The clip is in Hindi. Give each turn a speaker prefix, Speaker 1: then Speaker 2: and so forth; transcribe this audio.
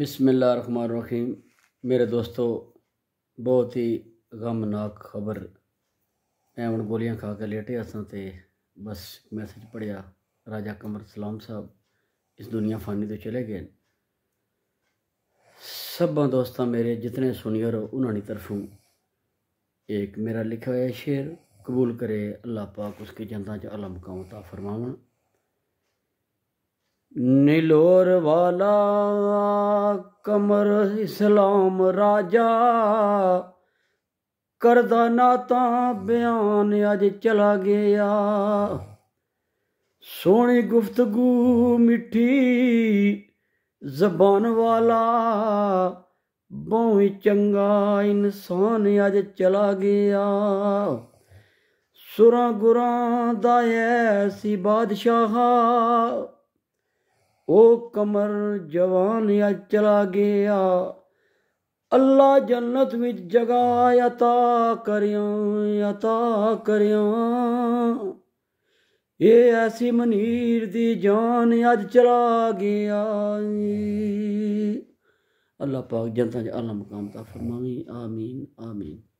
Speaker 1: बिसमीम मेरे दोस्तों बहुत ही गमनाक खबर मैं हूँ गोलियां खा के लेटे असा तो बस मैसेज पढ़िया राजा कमर सलाम साहब इस दुनिया फानी तो चले गए सब दोस्त मेरे जितने सुनियर उन्होंने तरफों एक मेरा लिखा हुआ शेर कबूल करे अल्लाह पाक उसके जंदा च अलम फरमावन
Speaker 2: ਨਿਲੋਰ ਵਾਲਾ ਕਮਰ ਇਸਲਾਮ ਰਾਜਾ ਕਰਦਾ ਨਾ ਤਾਂ ਬਿਆਨ ਅੱਜ ਚਲਾ ਗਿਆ ਸੋਹਣੀ ਗੁਫ਼ਤਗੂ ਮਿੱਠੀ ਜ਼ਬਾਨ ਵਾਲਾ ਬਹੁ ਚੰਗਾ ਇਨਸਾਨ ਅੱਜ ਚਲਾ ਗਿਆ ਸੁਰਾਂ ਗੁਰਾਂ ਦਾ ਐਸੀ ਬਾਦਸ਼ਾਹਾ ओ कमर जवान या चला गया अल्लाह जन्नत में जगह अता करया अता ये ऐसी मनीर दी जान अज चला गया
Speaker 1: अल्लाह पाक जनता आला मकाम फरमावी आमीन आमीन